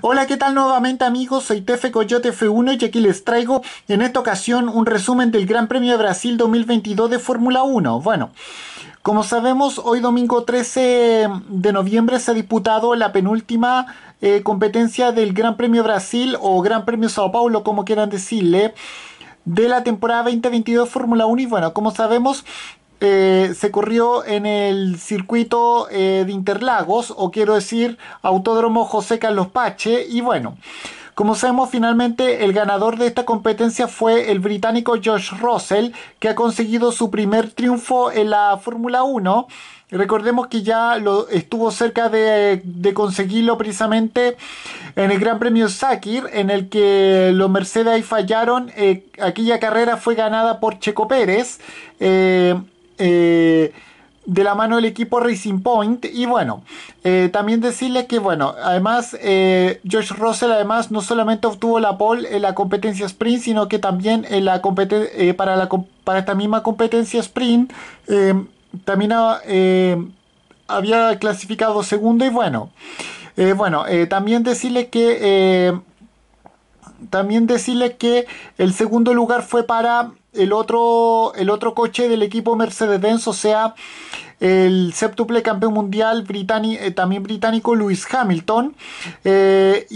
Hola, ¿qué tal nuevamente amigos? Soy Tefe Coyote F1 y aquí les traigo en esta ocasión un resumen del Gran Premio de Brasil 2022 de Fórmula 1. Bueno, como sabemos, hoy domingo 13 de noviembre se ha disputado la penúltima eh, competencia del Gran Premio Brasil o Gran Premio Sao Paulo, como quieran decirle, de la temporada 2022 de Fórmula 1 y bueno, como sabemos, eh, se corrió en el circuito eh, de Interlagos, o quiero decir, Autódromo José Carlos Pache, y bueno. Como sabemos, finalmente el ganador de esta competencia fue el británico Josh Russell, que ha conseguido su primer triunfo en la Fórmula 1. Recordemos que ya lo, estuvo cerca de, conseguirlo precisamente en el Gran Premio Sakir, en el que los Mercedes fallaron. Eh, aquella carrera fue ganada por Checo Pérez. Eh, de la mano del equipo Racing Point. Y bueno, eh, también decirle que bueno, además eh, George Russell además no solamente obtuvo la pole en la competencia sprint, sino que también en la para, esta misma competencia sprint también había clasificado segundo y bueno. bueno, también decirle que también decirle que el segundo lugar fue para el otro, el otro coche del equipo Mercedes-Benz, o sea, el séptuple campeón mundial británico, eh, también británico Lewis Hamilton eh,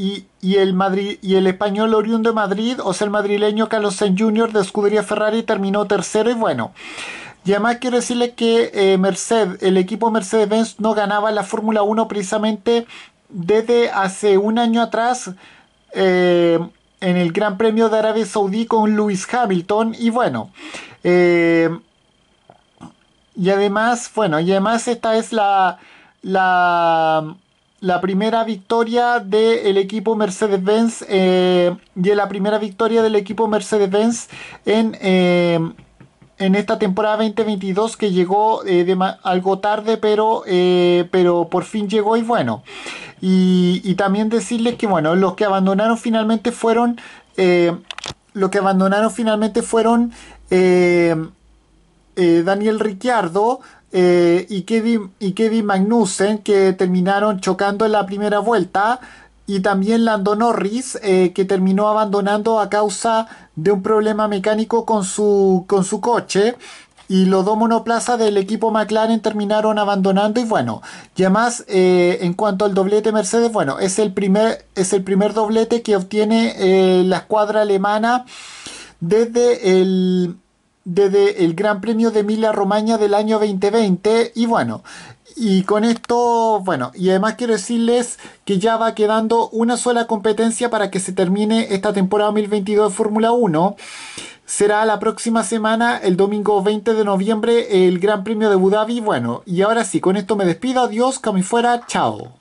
y, el Madrid, y el español oriundo de Madrid, o sea, el madrileño Carlos Sainz Jr. de escudería Ferrari terminó tercero y bueno. Y además quiero decirle que eh, el equipo Mercedes-Benz no ganaba la Fórmula 1 precisamente desde hace un año atrás en el Gran Premio de Arabia Saudí con Lewis Hamilton. Y bueno, eh, y además, bueno, y además esta es la, la, primera victoria del equipo Mercedes-Benz eh, y la primera victoria del equipo Mercedes-Benz en... Eh, en esta temporada 2022 que llegó algo tarde, pero, pero por fin llegó y bueno. Y, también decirles que, bueno, los que abandonaron finalmente fueron... Eh, los que abandonaron finalmente fueron eh, eh, Daniel Ricciardo y, Kevin, y Kevin Magnussen, que terminaron chocando en la primera vuelta y también Lando Norris, que terminó abandonando a causa de un problema mecánico con su, con su coche y los dos monoplazas del equipo McLaren terminaron abandonando y bueno, y además eh, en cuanto al doblete Mercedes, bueno, es el primer, es el primer doblete que obtiene eh, la escuadra alemana desde el, desde el Gran Premio de Emilia Romagna del año 2020 y bueno, y con esto, bueno, y además quiero decirles que ya va quedando una sola competencia para que se termine esta temporada 2022 de Fórmula 1 será la próxima semana, el domingo 20 de noviembre, el Gran Premio de Abu Dhabi. Bueno, y ahora sí, con esto me despido. Adiós, que fuera. Chao.